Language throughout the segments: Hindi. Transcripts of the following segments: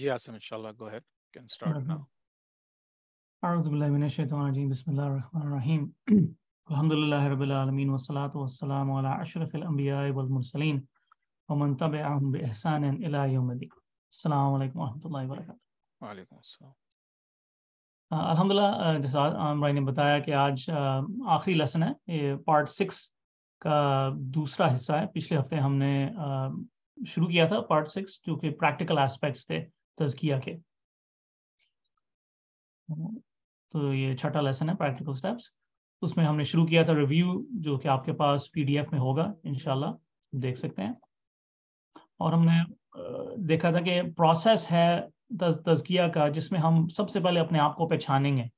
जी आसिम इंशाल्लाह go ahead can start now أعوذ بالله من الشيطان الرجيم بسم الله الرحمن الرحيم الحمد لله رب العالمين والصلاة والسلام على أشرف الأنبياء والمرسلين ومن تبعهم بإحسان إلى يوم الدين السلام عليكم ورحمة الله وبركاته वालेकुम अस्सलाम अलहमदिल्ला जैसा आम भाई ने बताया कि आज आखिरी लेसन है ये पार्ट सिक्स का दूसरा हिस्सा है पिछले हफ्ते हमने शुरू किया था पार्ट सिक्स जो कि प्रैक्टिकल एस्पेक्ट्स थे तजकिया के तो ये छठा लेसन है प्रैक्टिकल स्टेप्स उसमें हमने शुरू किया था रिव्यू जो कि आपके पास पीडीएफ में होगा इनशाला देख सकते हैं और हमने देखा था कि प्रोसेस है तज तजकिया का जिसमें हम सबसे पहले अपने आप को पहचानेंगे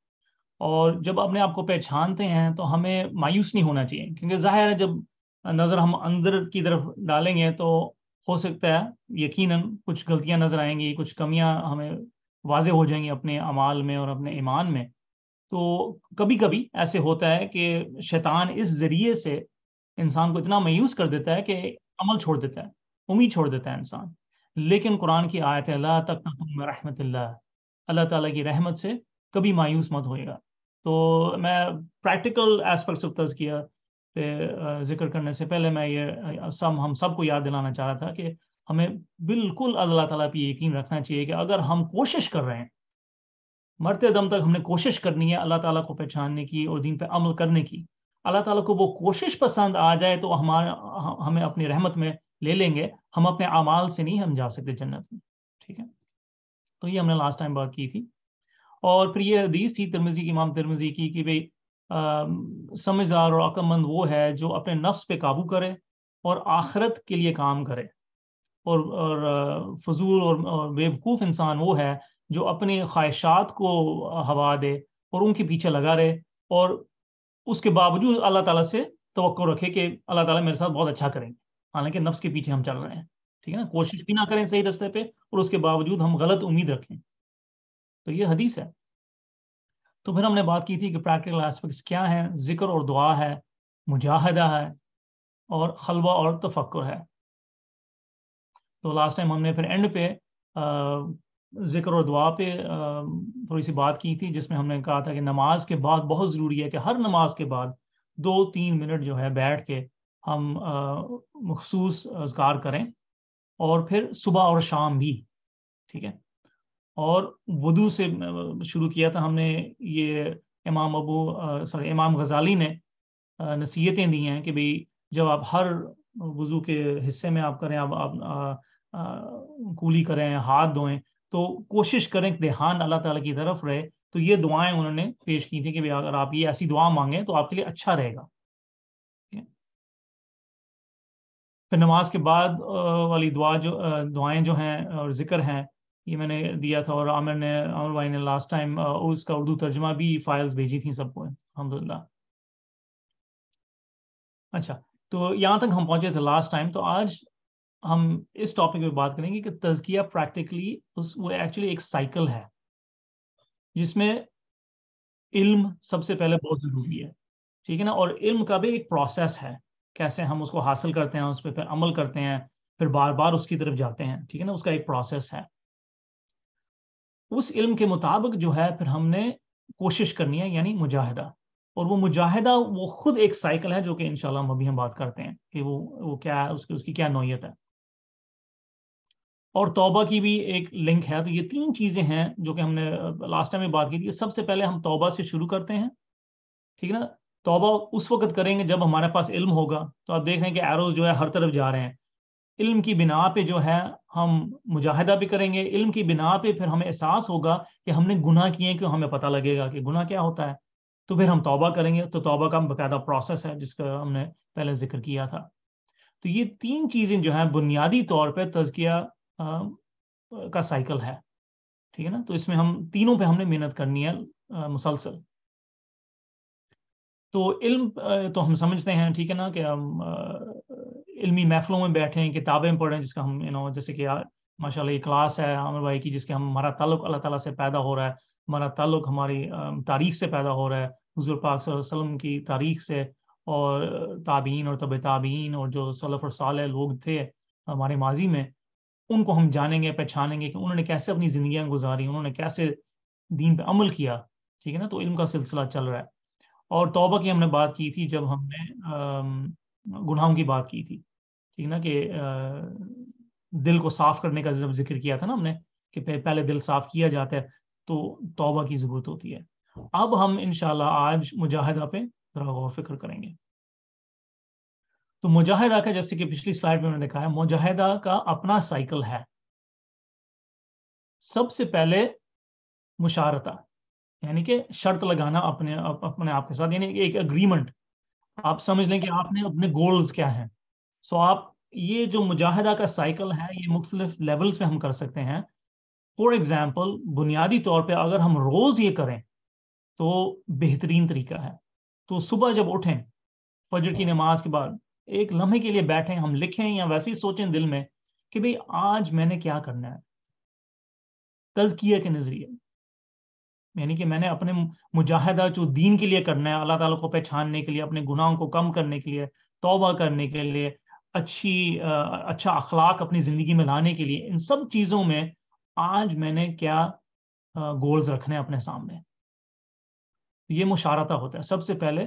और जब अपने आप को पहचानते हैं तो हमें मायूस नहीं होना चाहिए क्योंकि जाहिर है जब नज़र हम अंदर की तरफ डालेंगे तो हो सकता है यकीनन कुछ गलतियां नजर आएंगी कुछ कमियां हमें वाजे हो जाएंगी अपने अमाल में और अपने ईमान में तो कभी कभी ऐसे होता है कि शैतान इस जरिए से इंसान को इतना मायूस कर देता है कि अमल छोड़ देता है उम्मीद छोड़ देता है इंसान लेकिन कुरान की आयत अल्लाह तक रहमत अल्लाह ताला की रहमत से कभी मायूस मत होएगा तो मैं प्रैक्टिकल एस्पेक्ट्स ऑफ तजकिया जिक्र करने से पहले मैं ये सब हम सबको याद दिलाना चाह रहा था कि हमें बिल्कुल अल्लाह ताला पे यकीन रखना चाहिए कि अगर हम कोशिश कर रहे हैं मरते दम तक हमने कोशिश करनी है अल्लाह ताला को पहचानने की और दीन पे अमल करने की अल्लाह ताला को वो कोशिश पसंद आ जाए तो हमारा हमें अपनी रहमत में ले लेंगे हम अपने अमाल से नहीं हम जा सकते जन्नत में ठीक है तो ये हमने लास्ट टाइम बात की थी और फिर ये हदीस थी तिरमिजी की इमाम तिरमिजी की कि भाई समझदार और अकमंद वो है जो अपने नफ्स पे काबू करे और आखरत के लिए काम करे और, और फजूल और, और बेवकूफ़ इंसान वो है जो अपने ख्वाहिशात को हवा दे और उनके पीछे लगा रहे और उसके बावजूद अल्लाह ताला से तो रखे कि अल्लाह ताला मेरे साथ बहुत अच्छा करेंगे हालांकि नफ्स के पीछे हम चल रहे हैं ठीक है ना कोशिश भी ना करें सही रास्ते पे और उसके बावजूद हम गलत उम्मीद रखें तो ये हदीस है तो फिर हमने बात की थी कि प्रैक्टिकल एस्पेक्ट्स क्या हैं जिक्र और दुआ है मुजाहदा है और हलवा और तफक्र है तो लास्ट टाइम हमने फिर एंड पे जिक्र और दुआ पे थोड़ी सी बात की थी जिसमें हमने कहा था कि नमाज के बाद बहुत ज़रूरी है कि हर नमाज के बाद दो तीन मिनट जो है बैठ के हम मखसूस अजगार करें और फिर सुबह और शाम भी ठीक है और वदू से शुरू किया था हमने ये इमाम अबू सॉरी इमाम गजाली ने नसीहतें दी हैं कि भाई जब आप हर वज़ू के हिस्से में आप करें आप, आप आ, आ, कूली करें हाथ धोएं तो कोशिश करें देहान अल्लाह ताला की तरफ रहे तो ये दुआएं उन्होंने पेश की थी कि भाई अगर आप ये ऐसी दुआ मांगें तो आपके लिए अच्छा रहेगा फिर नमाज के बाद वाली दुआ जो दुआएं जो हैं और जिक्र हैं ये मैंने दिया था और आमिर ने आमिर भाई ने लास्ट टाइम उसका उर्दू तर्जमा भी फाइल्स भेजी थी सबको अलहमदिल्ला अच्छा तो यहाँ तक हम पहुंचे थे लास्ट टाइम तो आज हम इस टॉपिक पे बात करेंगे कि तजकिया प्रैक्टिकली उस वो एक्चुअली एक साइकिल है जिसमें इल्म सबसे पहले बहुत ज़रूरी है ठीक है ना और इल्म का भी एक प्रोसेस है कैसे हम उसको हासिल करते हैं उस पर फिर अमल करते हैं फिर बार बार उसकी तरफ जाते हैं ठीक है ना उसका एक प्रोसेस है उस इल्म के मुताबिक जो है फिर हमने कोशिश करनी है यानी मुजाहिदा और वो मुजाहिदा वो खुद एक साइकिल है जो कि इनशाला हम अभी हम बात करते हैं कि वो वो क्या है उसकी उसकी क्या नोयत है और तौबा की भी एक लिंक है तो ये तीन चीज़ें हैं जो कि हमने लास्ट टाइम में बात की थी सबसे पहले हम तौबा से शुरू करते हैं ठीक है ना तौबा उस वक्त करेंगे जब हमारे पास इल्म होगा तो आप देख रहे हैं कि एरोज जो है हर तरफ जा रहे हैं इल्म की बिना पे जो है हम मुजाहिदा भी करेंगे इल्म की बिना पे फिर हमें एहसास होगा कि हमने गुनाह किए क्यों हमें पता लगेगा कि गुनाह क्या होता है तो फिर हम तौबा करेंगे तो तौबा का बकायदा प्रोसेस है जिसका हमने पहले जिक्र किया था तो ये तीन चीज़ें जो हैं बुनियादी तौर पर तजकिया का साइकिल है ठीक है ना तो इसमें हम तीनों पर हमने मेहनत करनी है मुसलसल तो इल्म तो हम समझते हैं ठीक है ना कि हम इल्मी महफलों में बैठें किताबें पढ़ें जिसका हम यू नो जैसे कि माशाल्लाह ये क्लास है आमिर भाई की जिसके हम हमारा ताल्लुक अल्लाह ताला से पैदा हो रहा है हमारा ताल्लुक हमारी तारीख से पैदा हो रहा है हजूर पाक वसल्लम की तारीख से और ताबीन और तब ताबीन और जो सलफ़ और साल लोग थे हमारे माजी में उनको हम जानेंगे पहचानेंगे कि उन्होंने कैसे अपनी ज़िंदियाँ गुजारी उन्होंने कैसे दीन पर अमल किया ठीक है ना तो इल्म का सिलसिला चल रहा है और तोबा की हमने बात की थी जब हमने गुनाहों की बात की थी ठीक ना कि दिल को साफ करने का जब जिक्र किया था ना हमने कि पहले दिल साफ किया जाता है तो तौबा की जरूरत होती है अब हम इनशाला आज मुजाहिदा पे थोड़ा गौर फिक्र करेंगे तो मुजाहिदा का जैसे कि पिछली स्लाइड में मैंने कहा है मुजाहिदा का अपना साइकिल है सबसे पहले मुशारता यानी कि शर्त लगाना अपने अप, अपने आप के साथ यानी एक अग्रीमेंट आप समझ लें कि आपने अपने गोल्स क्या हैं सो आप ये जो मुजाहिदा का साइकिल है ये मुख्तलिफ लेवल्स पे हम कर सकते हैं फॉर एग्ज़ाम्पल बुनियादी तौर पर अगर हम रोज़ ये करें तो बेहतरीन तरीका है तो सुबह जब उठें फजर की नमाज के बाद एक लम्हे के लिए बैठें हम लिखें या वैसे ही सोचें दिल में कि भाई आज मैंने क्या करना है तजकिया के नज़रिए यानी कि मैंने अपने मुजाहिदा जो दीन के लिए करना है अल्लाह ताला को पहचानने के लिए अपने गुनाहों को कम करने के लिए तौबा करने के लिए अच्छी अच्छा अखलाक अपनी ज़िंदगी में लाने के लिए इन सब चीज़ों में आज मैंने क्या गोल्स रखने अपने सामने ये मुशारता होता है सबसे पहले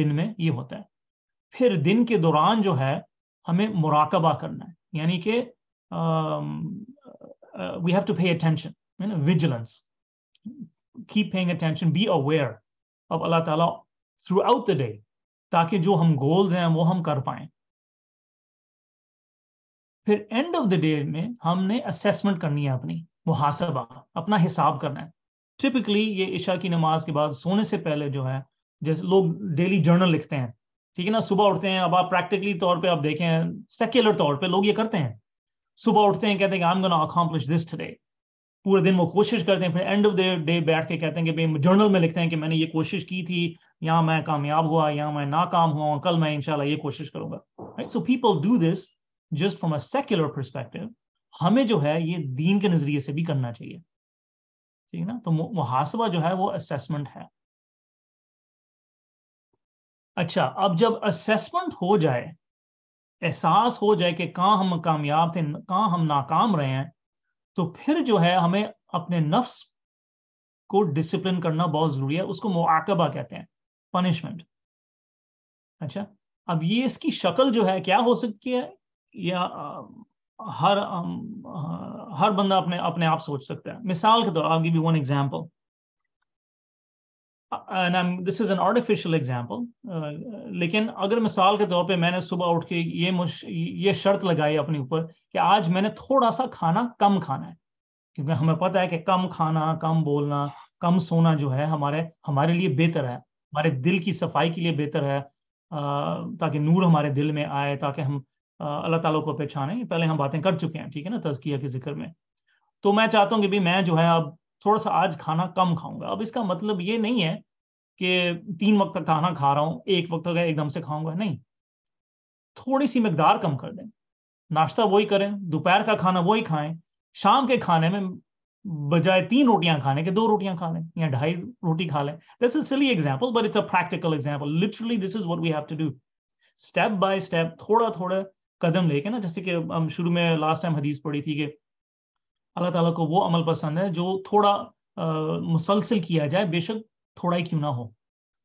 दिन में ये होता है फिर दिन के दौरान जो है हमें मुराकबा करना है यानी कि we have to pay attention vigilance keep paying attention be aware अब अल्लाह ताला थ्रू आउट द डे ताकि जो हम गोल्स हैं वो हम कर पाएं फिर एंड ऑफ द डे में हमने असेसमेंट करनी है अपनी मुहासबा अपना हिसाब करना है टिपिकली ये इशा की नमाज के बाद सोने से पहले जो है जैसे लोग डेली जर्नल लिखते हैं ठीक है ना सुबह उठते हैं अब आप प्रैक्टिकली तौर पे आप देखें सेक्युलर तौर पे लोग ये करते हैं सुबह उठते हैं कहते हैं कि I am gonna accomplish this today पूरे दिन वो कोशिश करते हैं फिर एंड ऑफ द डे बैठ के कहते हैं कि भाई जर्नल में लिखते हैं कि मैंने ये कोशिश की थी यहाँ मैं कामयाब हुआ यहाँ मैं नाकाम हुआ कल मैं इनशाला ये कोशिश करूंगा right so people do this just from a secular perspective हमें जो है ये दीन के नजरिए से भी करना चाहिए ठीक है ना तो मुहासबा जो है वो असेसमेंट है अच्छा अब जब असेसमेंट हो जाए एहसास हो जाए कि कहाँ हम कामयाब थे कहाँ हम नाकाम रहे हैं तो फिर जो है हमें अपने नफ्स को डिसिप्लिन करना बहुत जरूरी है उसको मुआकबा कहते हैं पनिशमेंट अच्छा अब ये इसकी शक्ल जो है क्या हो सकती है या हर हर बंदा अपने अपने आप सोच सकता है मिसाल के तौर I give you one example and I this is an artificial example लेकिन अगर मिसाल के तौर पे मैंने सुबह उठ के ये ये शर्त लगाई अपने ऊपर कि आज मैंने थोड़ा सा खाना कम खाना है क्योंकि हमें पता है कि कम खाना कम बोलना कम सोना जो है हमारे हमारे लिए बेहतर है हमारे दिल की सफाई के लिए बेहतर है ताकि नूर हमारे दिल में आए ताकि हम अल्लाह ताला को पहचाने पहले हम बातें कर चुके हैं ठीक है ना तजकिया के जिक्र में तो मैं चाहता हूँ कि भाई मैं जो है अब थोड़ा सा आज खाना कम खाऊंगा अब इसका मतलब ये नहीं है कि तीन वक्त का खाना खा रहा हूँ एक वक्त का एकदम से खाऊंगा नहीं थोड़ी सी मकदार कम कर दें नाश्ता वही करें दोपहर का खाना वही खाएं शाम के खाने में बजाय तीन रोटियां खाने के दो रोटियां खा लें या ढाई रोटी खा लें this is silly example but it's a practical example literally this is what we have to do step by step थोड़ा थोड़ा कदम लेके ना जैसे कि हम शुरू में लास्ट टाइम हदीस पढ़ी थी कि अल्लाह ताला को वो अमल पसंद है जो थोड़ा आ, मुसलसल किया जाए बेशक थोड़ा ही क्यों ना हो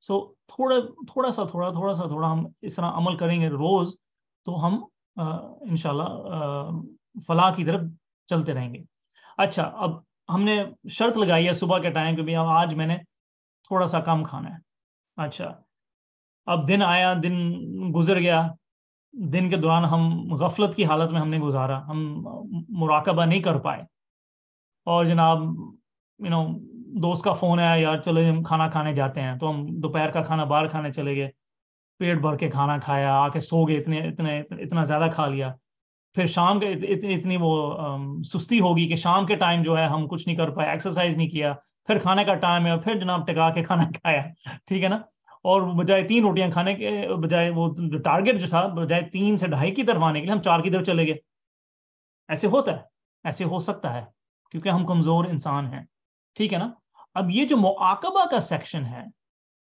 सो so, थोड़ा थोड़ा सा थोड़ा थोड़ा सा थोड़ा हम इस तरह अमल करेंगे रोज़ तो हम इनशाला फलाह की तरफ चलते रहेंगे अच्छा अब हमने शर्त लगाई है सुबह के टाइम क्योंकि भी आज मैंने थोड़ा सा कम खाना है अच्छा अब दिन आया दिन गुजर गया दिन के दौरान हम गफलत की हालत में हमने गुजारा हम मुराकबा नहीं कर पाए और जनाब यू नो दोस्त का फ़ोन आया यार चलो हम खाना खाने जाते हैं तो हम दोपहर का खाना बाहर खाने चले गए पेट भर के खाना खाया आके सो गए इतने इतने इतना ज़्यादा खा लिया फिर शाम के इत, इत, इतनी वो सुस्ती होगी कि शाम के टाइम जो है हम कुछ नहीं कर पाए एक्सरसाइज नहीं किया फिर खाने का टाइम है फिर जनाब टिका के खाना खाया ठीक है ना और बजाय तीन रोटियां खाने के बजाय वो जो टारगेट जो था बजाय तीन से ढाई की तरफ आने के लिए हम चार की तरफ चले गए ऐसे होता है ऐसे हो सकता है क्योंकि हम कमजोर इंसान हैं ठीक है ना अब ये जो मुआकबा का सेक्शन है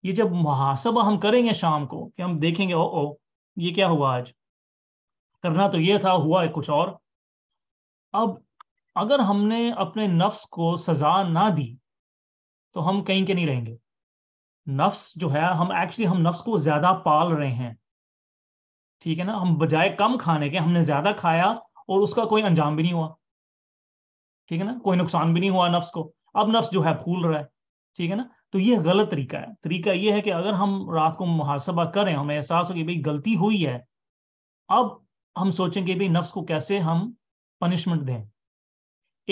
ये जब मुहासबा हम करेंगे शाम को कि हम देखेंगे ओ ओ ये क्या हुआ आज करना तो ये था हुआ है कुछ और अब अगर हमने अपने नफ्स को सजा ना दी तो हम कहीं के नहीं रहेंगे नफ्स जो है हम एक्चुअली हम नफ्स को ज्यादा पाल रहे हैं ठीक है ना हम बजाय कम खाने के हमने ज्यादा खाया और उसका कोई अंजाम भी नहीं हुआ ठीक है ना कोई नुकसान भी नहीं हुआ नफ्स को अब नफ्स जो है फूल रहा है ठीक है ना तो ये गलत तरीका है तरीका ये है कि अगर हम रात को मुहासबा करें हमें एहसास हो कि भाई गलती हुई है अब हम सोचेंगे भाई नफ्स को कैसे हम पनिशमेंट दें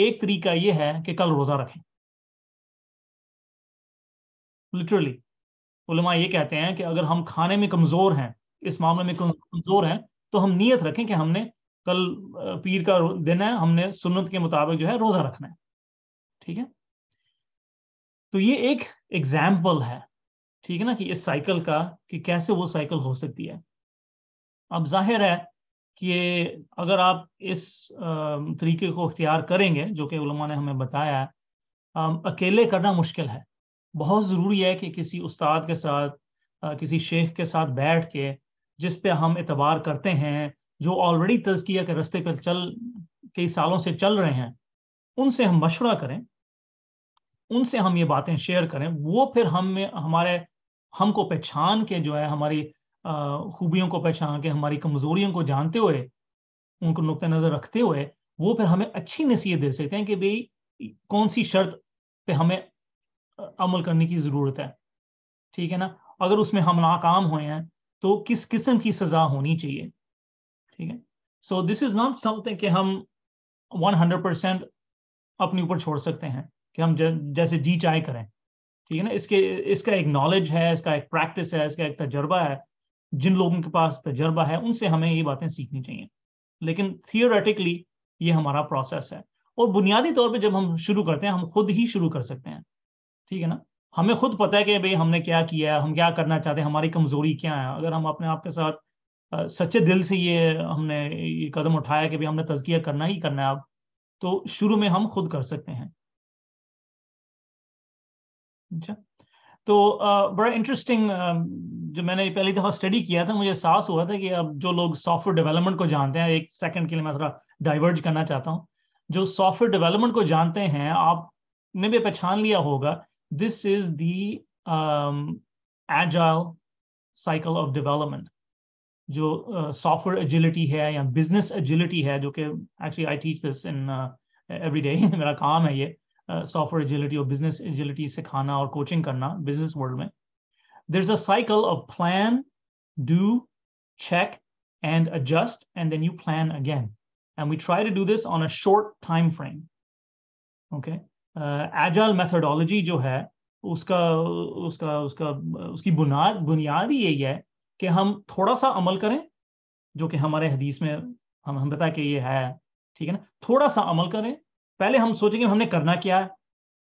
एक तरीका यह है कि कल रोजा रखें लिटरली उलमा ये कहते हैं कि अगर हम खाने में कमज़ोर हैं इस मामले में कमज़ोर हैं तो हम नीयत रखें कि हमने कल पीर का दिन है हमने सुन्नत के मुताबिक जो है रोज़ा रखना है ठीक है तो ये एक एग्जाम्पल है ठीक है ना कि इस साइकिल का कि कैसे वो साइकिल हो सकती है अब जाहिर है कि अगर आप इस तरीके को अख्तियार करेंगे जो कि उलमा ने हमें बताया है अकेले करना मुश्किल है बहुत ज़रूरी है कि किसी उस्ताद के साथ किसी शेख के साथ बैठ के जिस पे हम एतबार करते हैं जो ऑलरेडी तजकिया के रस्ते पर चल कई सालों से चल रहे हैं उनसे हम मशवरा करें उनसे हम ये बातें शेयर करें वो फिर हम में हमारे हमको पहचान के जो है हमारी खूबियों को पहचान के हमारी कमज़ोरियों को जानते हुए उनको नुक़ नज़र रखते हुए वो फिर हमें अच्छी नसीहत दे सकते हैं कि भाई कौन सी शर्त पे हमें अमल करने की ज़रूरत है ठीक है ना अगर उसमें हम नाकाम हुए हैं तो किस किस्म की सज़ा होनी चाहिए ठीक है so this is not something कि हम 100 परसेंट अपने ऊपर छोड़ सकते हैं कि हम जैसे जी चाहे करें ठीक है ना इसके इसका एक नॉलेज है इसका एक प्रैक्टिस है इसका एक तजर्बा है जिन लोगों के पास तजर्बा है उनसे हमें ये बातें सीखनी चाहिए लेकिन थियोरेटिकली ये हमारा प्रोसेस है और बुनियादी तौर पे जब हम शुरू करते हैं हम खुद ही शुरू कर सकते हैं ठीक है ना हमें खुद पता है कि भाई हमने क्या किया है हम क्या करना चाहते हैं हमारी कमजोरी क्या है अगर हम अपने आप के साथ सच्चे दिल से ये हमने ये कदम उठाया कि भाई हमने तजकिया करना ही करना है अब तो शुरू में हम खुद कर सकते हैं अच्छा तो बड़ा इंटरेस्टिंग जो मैंने पहली दफ़ा स्टडी किया था मुझे एहसास हुआ था कि अब जो लोग सॉफ्टवेयर डेवलपमेंट को जानते हैं एक सेकंड के लिए मैं थोड़ा डाइवर्ज करना चाहता हूँ जो सॉफ्टवेयर डेवलपमेंट को जानते हैं आपने भी पहचान लिया होगा this is the um, agile cycle of development. Jo, uh, software agility hai, ya business agility hai, jo ke, actually I teach this in uh, every day, mera kaam hai software agility or business agility sikhana or coaching karna, business world mein. There's a cycle of plan, do, check, and adjust, and then you plan again. And we try to do this on a short time frame. Okay. Agile methodology जो है उसका उसका उसका उसकी बुनियाद बुनियाद ही यही है कि हम थोड़ा सा अमल करें जो कि हमारे हदीस में हम हम बताए कि ये है ठीक है ना थोड़ा सा अमल करें पहले हम सोचेंगे हमने करना क्या है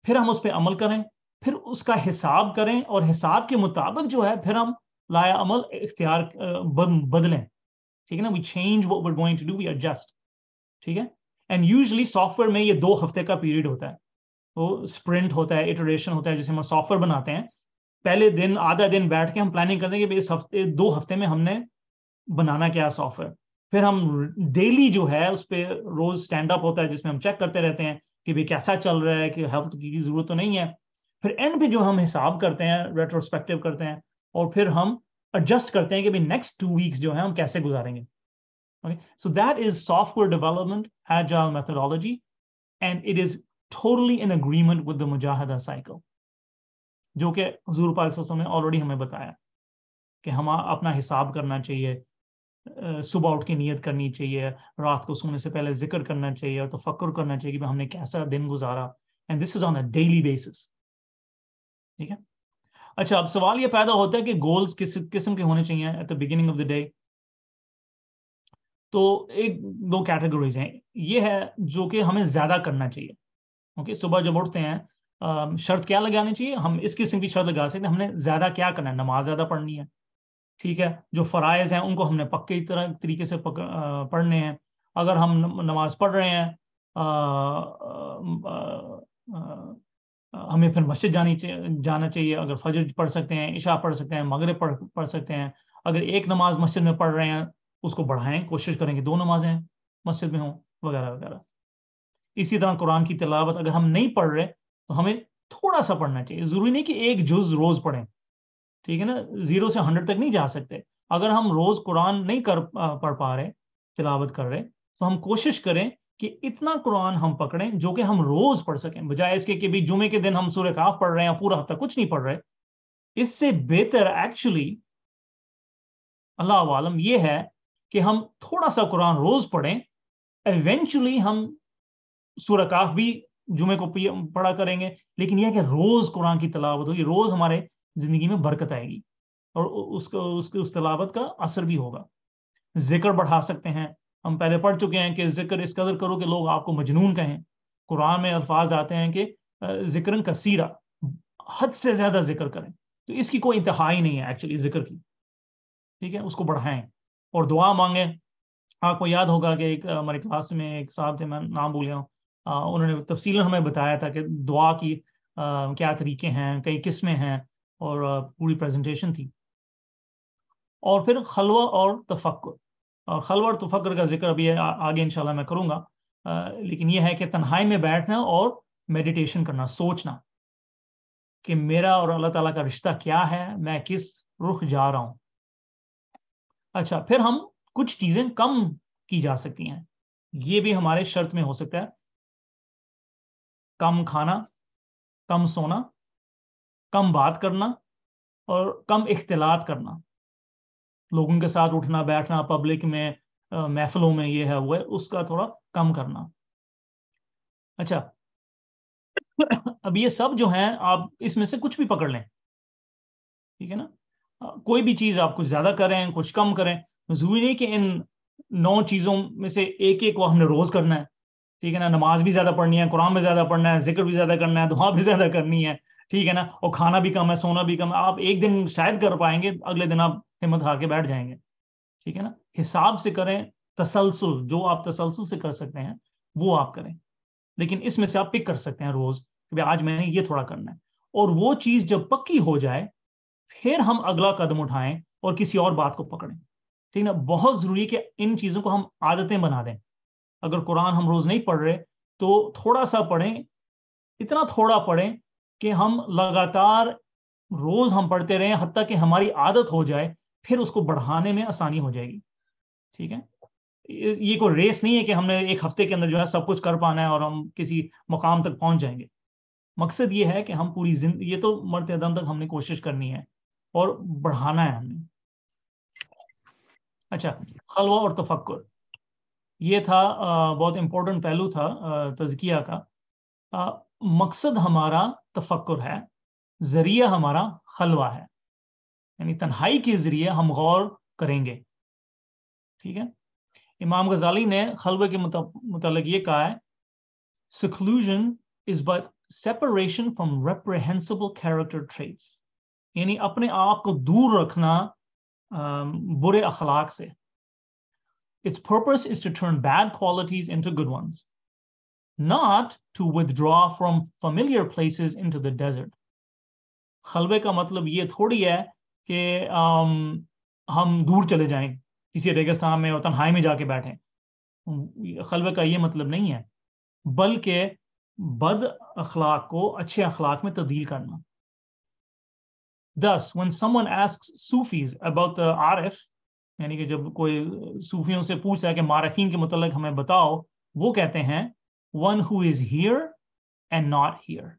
फिर हम उस पर अमल करें फिर उसका हिसाब करें और हिसाब के मुताबिक जो है फिर हम लाया अमल इख्तियार बदलें ठीक है ना we change what going to do we adjust ठीक है एंड यूजली सॉफ्टवेयर में ये दो हफ्ते का पीरियड होता है वो तो स्प्रिंट होता है इटरेशन होता है जिसे हम सॉफ्टवेयर बनाते हैं पहले दिन आधा दिन बैठ के हम प्लानिंग करते हैं कि इस हफ्ते दो हफ्ते में हमने बनाना क्या सॉफ्टवेयर फिर हम डेली जो है उस पर रोज स्टैंड अप होता है जिसमें हम चेक करते रहते हैं कि भाई कैसा चल रहा है कि हेल्प की जरूरत तो नहीं है फिर एंड पे जो हम हिसाब करते हैं रेट्रोस्पेक्टिव करते हैं और फिर हम एडजस्ट करते हैं कि भाई नेक्स्ट टू वीक्स जो है हम कैसे गुजारेंगे okay so that is software development agile methodology and it is totally in agreement with the mujahada cycle जो कि हजूर पाक ने ऑलरेडी हमें बताया कि हम अपना हिसाब करना चाहिए सुबह उठ के नीयत करनी चाहिए रात को सोने से पहले जिक्र करना चाहिए और तो फक्र करना चाहिए कि हमने कैसा दिन गुजारा and this is on a daily basis ठीक है अच्छा अब सवाल ये पैदा होता है कि गोल्स किस किस्म के होने चाहिए at the beginning of the day तो एक दो कैटेगरीज हैं ये है जो कि हमें ज्यादा करना चाहिए ओके सुबह जब उठते हैं शर्त क्या लगानी चाहिए हम इस किस्म की शर्त लगा सकते हैं हमने ज़्यादा क्या करना है नमाज ज़्यादा पढ़नी है ठीक है जो फ़रज़ हैं उनको हमने पक्के तरह तरीके से पक, पढ़ने हैं अगर हम नमाज पढ़ रहे हैं आ, आ, आ, हमें फिर मस्जिद जानी जाना चाहिए अगर फजर पढ़ सकते हैं इशा पढ़ सकते हैं मगरब पढ़ पढ़ सकते हैं अगर एक नमाज मस्जिद में पढ़ रहे हैं उसको बढ़ाएं कोशिश करें कि दो नमाजें मस्जिद में हों वगैरह वगैरह इसी तरह कुरान की तिलावत अगर हम नहीं पढ़ रहे तो हमें थोड़ा सा पढ़ना चाहिए जरूरी नहीं कि एक जुज रोज पढ़ें ठीक है ना जीरो से हंड्रेड तक नहीं जा सकते अगर हम रोज कुरान नहीं कर पढ़ पा रहे तिलावत कर रहे तो हम कोशिश करें कि इतना कुरान हम पकड़ें जो कि हम रोज पढ़ सकें बजाय इसके कि भी जुमे के दिन हम सूर्य काफ पढ़ रहे हैं पूरा हफ्ता कुछ नहीं पढ़ रहे इससे बेहतर एक्चुअली अल्लाह आलम यह है कि हम थोड़ा सा कुरान रोज पढ़ें एवेंचुअली हम सुरकाफ़ भी जुमे को पढ़ा करेंगे लेकिन यह कि रोज कुरान की तलावत होगी रोज हमारे जिंदगी में बरकत आएगी और उसको उसके उस तलावत का असर भी होगा जिक्र बढ़ा सकते हैं हम पहले पढ़ चुके हैं कि जिक्र इस कदर करो कि लोग आपको मजनून कहें कुरान में अल्फाज आते हैं कि जिक्र कसीरा हद से ज्यादा जिक्र करें तो इसकी कोई इंतहा ही नहीं है एक्चुअली जिक्र की ठीक है उसको बढ़ाएं और दुआ मांगें आपको याद होगा कि एक हमारे क्लास में एक साहब थे मैं नाम भूल गया हूँ उन्होंने तफसी हमें बताया था कि दुआ की क्या तरीके हैं कई किस्में हैं और पूरी प्रेजेंटेशन थी और फिर खलवा और तफक्र और खलवा और तफक्र का जिक्र अभी आगे इंशाल्लाह मैं करूँगा लेकिन यह है कि तन्हाई में बैठना और मेडिटेशन करना सोचना कि मेरा और अल्लाह ताला का रिश्ता क्या है मैं किस रुख जा रहा हूँ अच्छा फिर हम कुछ चीज़ें कम की जा सकती हैं ये भी हमारे शर्त में हो सकता है कम खाना कम सोना कम बात करना और कम इख्तलात करना लोगों के साथ उठना बैठना पब्लिक में महफलों में ये है वो है उसका थोड़ा कम करना अच्छा अब ये सब जो है आप इसमें से कुछ भी पकड़ लें ठीक है ना कोई भी चीज़ आप कुछ ज़्यादा करें कुछ कम करें जरूरी नहीं कि इन नौ चीज़ों में से एक एक को हमने रोज़ करना है ठीक है ना नमाज भी ज्यादा पढ़नी है कुरान भी ज्यादा पढ़ना है जिक्र भी ज्यादा करना है दुआ भी ज्यादा करनी है ठीक है ना और खाना भी कम है सोना भी कम है आप एक दिन शायद कर पाएंगे अगले दिन आप हिम्मत हार के बैठ जाएंगे ठीक है ना हिसाब से करें तसलसल जो आप तसलसल से कर सकते हैं वो आप करें लेकिन इसमें से आप पिक कर सकते हैं रोज कि आज मैंने ये थोड़ा करना है और वो चीज जब पक्की हो जाए फिर हम अगला कदम उठाएं और किसी और बात को पकड़ें ठीक है ना बहुत जरूरी है कि इन चीजों को हम आदतें बना दें अगर कुरान हम रोज नहीं पढ़ रहे तो थोड़ा सा पढ़ें इतना थोड़ा पढ़ें कि हम लगातार रोज हम पढ़ते रहें हती कि हमारी आदत हो जाए फिर उसको बढ़ाने में आसानी हो जाएगी ठीक है ये कोई रेस नहीं है कि हमने एक हफ्ते के अंदर जो है सब कुछ कर पाना है और हम किसी मुकाम तक पहुंच जाएंगे मकसद ये है कि हम पूरी जिंदगी ये तो मरते दम तक हमने कोशिश करनी है और बढ़ाना है हमने अच्छा हलवा और तफक्र ये था बहुत इम्पोर्टेंट पहलू था तजकिया का मकसद हमारा तफक्र है ज़रिया हमारा हलवा है यानी तन्हाई के ज़रिए हम गौर करेंगे ठीक है इमाम गजाली ने हलवे के मुतल ये कहा है seclusion is but separation from reprehensible character traits यानी अपने आप को दूर रखना बुरे अखलाक से Its purpose is to turn bad qualities into good ones, not to withdraw from familiar places into the desert. खलबे का मतलब ये थोड़ी है कि हम दूर चले जाएं किसी रेगिस्तान में और तनहाई में जाके बैठें खलबे का ये मतलब नहीं है बल्कि बद अखलाक को अच्छे अखलाक में तब्दील करना Thus, when someone asks Sufis about the Arif, यानी कि जब कोई सूफियों से पूछता है कि मारफीन के मतलब हमें बताओ वो कहते हैं one who is here and not here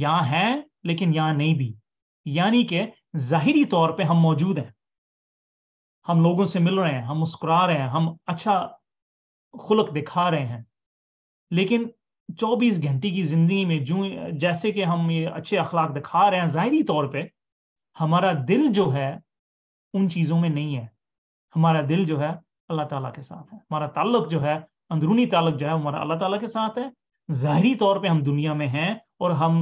यहाँ है लेकिन यहाँ नहीं भी यानी कि जाहिरी तौर पे हम मौजूद हैं हम लोगों से मिल रहे हैं हम मुस्कुरा रहे हैं हम अच्छा खुलक दिखा रहे हैं लेकिन 24 घंटे की जिंदगी में जो जैसे कि हम ये अच्छे अखलाक दिखा रहे हैं जाहिरी तौर पे हमारा दिल जो है उन चीज़ों में नहीं है हमारा दिल जो है अल्लाह ताला के साथ है हमारा ताल्लुक जो है अंदरूनी ताल्लुक जो है हमारा अल्लाह ताला के साथ है ज़ाहरी तौर पे हम दुनिया में हैं और हम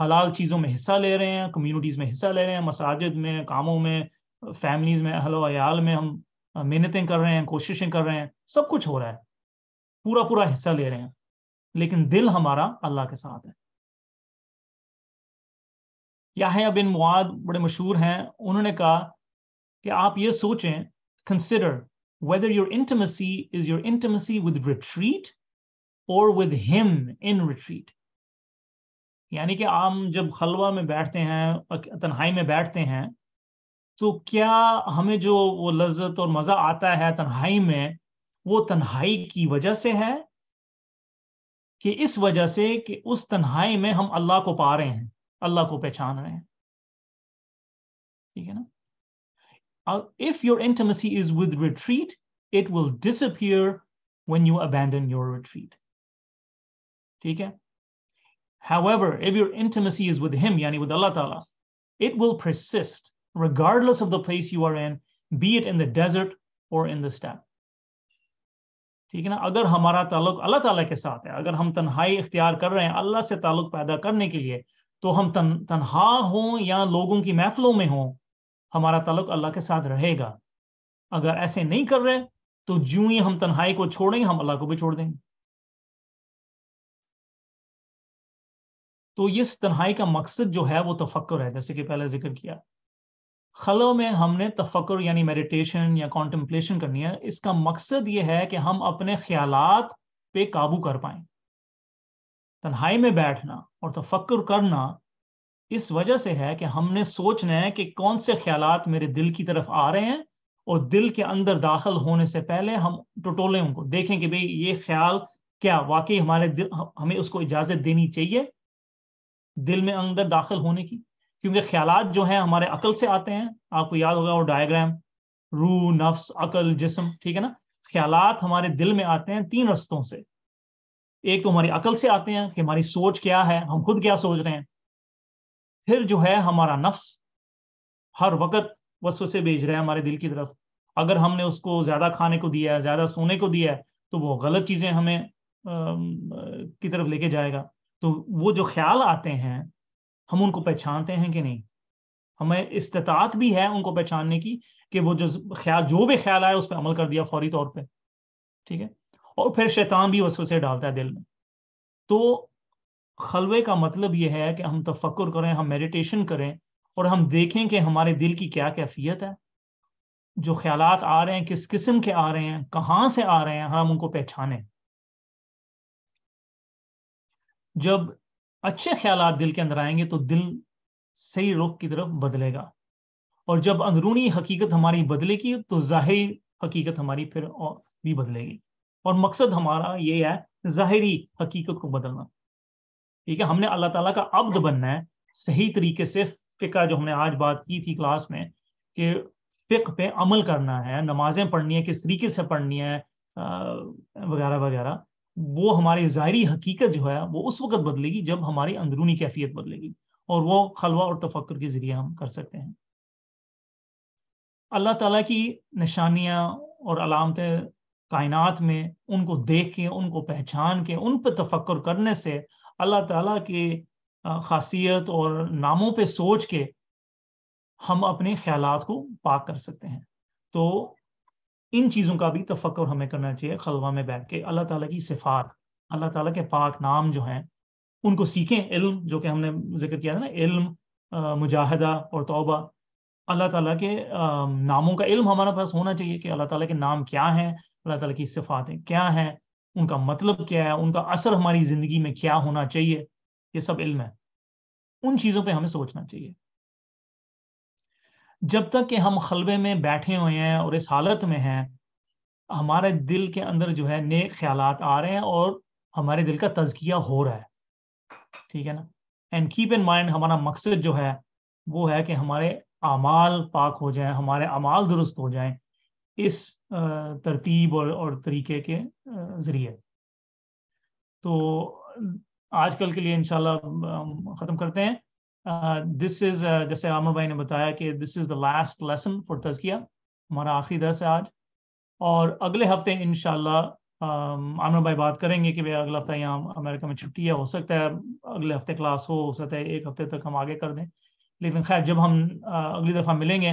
हलाल चीज़ों में हिस्सा ले रहे हैं कम्युनिटीज़ में हिस्सा ले रहे हैं मसाजिद में कामों में फैमिलीज़ में अयाल में हम मेहनतें कर रहे हैं कोशिशें कर रहे हैं सब कुछ हो रहा है पूरा पूरा हिस्सा ले रहे हैं लेकिन दिल हमारा अल्लाह के साथ है याहिया बिन मुआद बड़े मशहूर हैं उन्होंने कहा कि आप ये सोचें consider whether your intimacy is your intimacy with retreat और विद हिम इन रिट्रीट यानी कि हम जब खलवा में बैठते हैं तन्हाई में बैठते हैं तो क्या हमें जो वो लज्जत और मज़ा आता है तन्हाई में वो तन्हाई की वजह से है कि इस वजह से कि उस तन्हाई में हम अल्लाह को पा रहे हैं अल्लाह को पहचान रहे हैं ठीक है ना Uh, if your intimacy is with retreat, it will disappear when you abandon your retreat. Okay. However, if your intimacy is with Him, yani with Allah Ta'ala, it will persist regardless of the place you are in, be it in the desert or in the steppe. ठीक है ना अगर हमारा ताल्लुक अल्लाह ताला के साथ है अगर हम तन्हाई इख्तियार कर रहे हैं अल्लाह से ताल्लुक पैदा करने के लिए तो हम तन तनहा हों या लोगों की महफलों में हों हमारा तलक अल्लाह के साथ रहेगा अगर ऐसे नहीं कर रहे तो जू ही हम तन्हाई को छोड़ेंगे हम अल्लाह को भी छोड़ देंगे तो इस तन्हाई का मकसद जो है वो तफक्र है जैसे कि पहले जिक्र किया खलो में हमने तफक्र यानी मेडिटेशन या कॉन्टम्पलेशन करनी है इसका मकसद ये है कि हम अपने ख्याल पे काबू कर पाए तन्हाई में बैठना और तफक्र करना इस वजह से है कि हमने सोचना है कि कौन से ख्याल मेरे दिल की तरफ आ रहे हैं और दिल के अंदर दाखिल होने से पहले हम टटोले उनको देखें कि भाई ये ख्याल क्या वाकई हमारे दिल हमें उसको इजाजत देनी चाहिए दिल में अंदर दाखिल होने की क्योंकि ख्याल जो हैं हमारे अकल से आते हैं आपको याद होगा वो डायग्राम रू नफ्स अकल जिसम ठीक है ना ख्याल हमारे दिल में आते हैं तीन रस्तों से एक तो हमारी अकल से आते हैं कि हमारी सोच क्या है हम खुद क्या सोच रहे हैं फिर जो है हमारा नफ्स हर वक्त वसु से भेज रहा है हमारे दिल की तरफ अगर हमने उसको ज़्यादा खाने को दिया है ज़्यादा सोने को दिया है तो वो गलत चीज़ें हमें आ, की तरफ लेके जाएगा तो वो जो ख्याल आते हैं हम उनको पहचानते हैं कि नहीं हमें इस्तात भी है उनको पहचानने की कि वो जो ख्याल जो भी ख्याल आया उस पर अमल कर दिया फौरी तौर पर ठीक है और फिर शैतान भी से डालता है दिल में तो खलवे का मतलब यह है कि हम तफक्र करें हम मेडिटेशन करें और हम देखें कि हमारे दिल की क्या कैफियत है जो ख्याल आ रहे हैं किस किस्म के आ रहे हैं कहाँ से आ रहे हैं हम उनको पहचाने जब अच्छे ख्याल दिल के अंदर आएंगे तो दिल सही रुख की तरफ बदलेगा और जब अंदरूनी हकीकत हमारी बदलेगी तो जाहिर हकीकत हमारी फिर और भी बदलेगी और मकसद हमारा ये है जाहिरी हकीकत को बदलना ठीक है हमने अल्लाह ताला का अब्द बनना है सही तरीके से फ़िका जो हमने आज बात की थी क्लास में कि फ़िक पे अमल करना है नमाजें पढ़नी है किस तरीके से पढ़नी है वगैरह वगैरह वो हमारी ज़ाहरी हकीकत जो है वो उस वक्त बदलेगी जब हमारी अंदरूनी कैफियत बदलेगी और वो खलवा और तफक्र के ज़रिए हम कर सकते हैं अल्लाह ताला की निशानियाँ और अलामतें कायनात में उनको देख के उनको पहचान के उन पर तफक्र करने से अल्लाह ताला के खासियत और नामों पे सोच के हम अपने ख्याल को पाक कर सकते हैं तो इन चीज़ों का भी तफक्र हमें करना चाहिए खलवा में बैठ के अल्लाह ताला की सिफात अल्लाह ताला के पाक नाम जो हैं उनको सीखें इल्म जो कि हमने जिक्र किया था ना इल्म मुजाहदा और तौबा अल्लाह ताला के नामों का इल्म हमारे पास होना चाहिए कि अल्लाह ताला के नाम क्या हैं अल्लाह ताला की सिफातें क्या हैं उनका मतलब क्या है उनका असर हमारी जिंदगी में क्या होना चाहिए ये सब इल्म है उन चीजों पे हमें सोचना चाहिए जब तक कि हम खलबे में बैठे हुए हैं और इस हालत में हैं हमारे दिल के अंदर जो है नए ख्याल आ रहे हैं और हमारे दिल का तजकिया हो रहा है ठीक है ना एंड कीप इन माइंड हमारा मकसद जो है वो है कि हमारे अमाल पाक हो जाए हमारे अमाल दुरुस्त हो जाए इस तरतीब और और तरीके के ज़रिए तो आजकल के लिए इंशाल्लाह ख़त्म करते हैं दिस इज़ जैसे आमर भाई ने बताया कि this is the last lesson for तजकिया हमारा आखिरी दर्स है आज और अगले हफ्ते इन आमर भाई बात करेंगे कि भाई अगला हफ्ता यहाँ अमेरिका में छुट्टी है हो सकता है अगले हफ्ते क्लास हो हो सकता है एक हफ्ते तक हम आगे कर दें लेकिन खैर जब हम अगली दफ़ा मिलेंगे